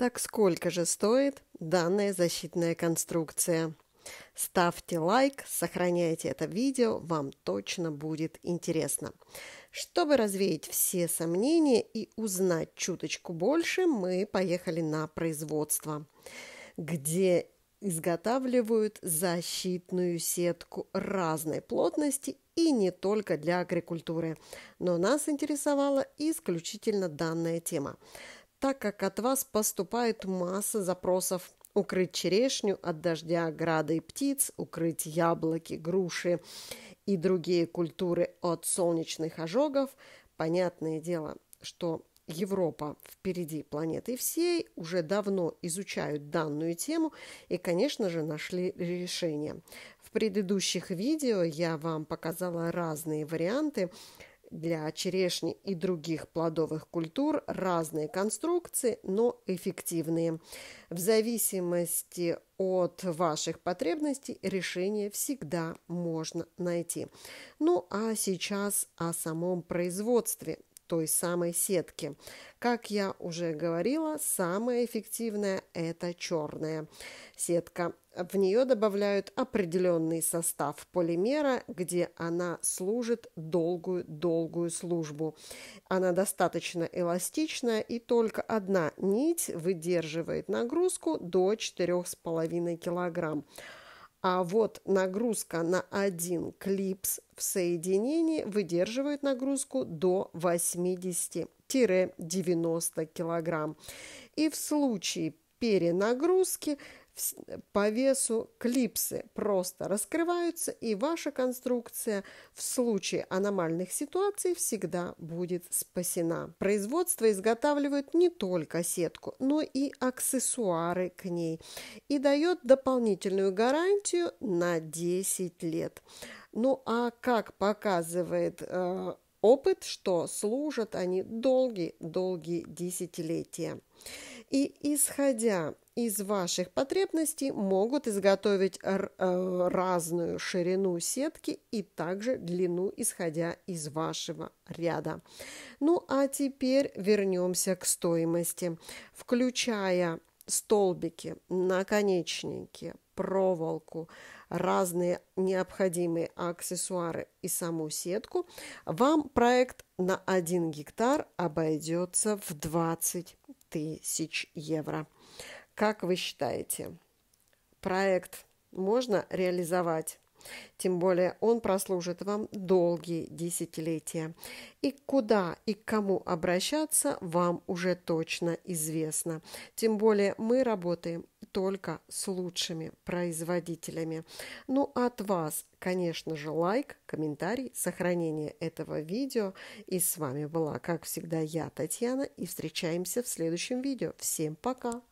Так сколько же стоит данная защитная конструкция? Ставьте лайк, сохраняйте это видео, вам точно будет интересно. Чтобы развеять все сомнения и узнать чуточку больше, мы поехали на производство, где изготавливают защитную сетку разной плотности и не только для агрикультуры. Но нас интересовала исключительно данная тема так как от вас поступает масса запросов укрыть черешню от дождя, града и птиц, укрыть яблоки, груши и другие культуры от солнечных ожогов. Понятное дело, что Европа впереди планеты всей, уже давно изучают данную тему и, конечно же, нашли решение. В предыдущих видео я вам показала разные варианты для черешни и других плодовых культур разные конструкции, но эффективные. В зависимости от ваших потребностей решение всегда можно найти. Ну а сейчас о самом производстве той самой сетки. Как я уже говорила, самая эффективная – это черная сетка. В нее добавляют определенный состав полимера, где она служит долгую-долгую службу. Она достаточно эластичная, и только одна нить выдерживает нагрузку до 4,5 кг. А вот нагрузка на один клипс в соединении выдерживает нагрузку до 80-90 кг. И в случае перенагрузки по весу клипсы просто раскрываются, и ваша конструкция в случае аномальных ситуаций всегда будет спасена. Производство изготавливает не только сетку, но и аксессуары к ней и дает дополнительную гарантию на 10 лет. Ну а как показывает э, опыт, что служат они долгие-долгие десятилетия и, исходя из ваших потребностей, могут изготовить э, разную ширину сетки и также длину, исходя из вашего ряда. Ну а теперь вернемся к стоимости. Включая столбики, наконечники, проволоку, разные необходимые аксессуары и саму сетку, вам проект на 1 гектар обойдется в 20 тысяч евро. Как вы считаете, проект можно реализовать? Тем более он прослужит вам долгие десятилетия. И куда и к кому обращаться вам уже точно известно. Тем более мы работаем только с лучшими производителями. Ну, от вас, конечно же, лайк, комментарий, сохранение этого видео. И с вами была, как всегда, я, Татьяна. И встречаемся в следующем видео. Всем пока!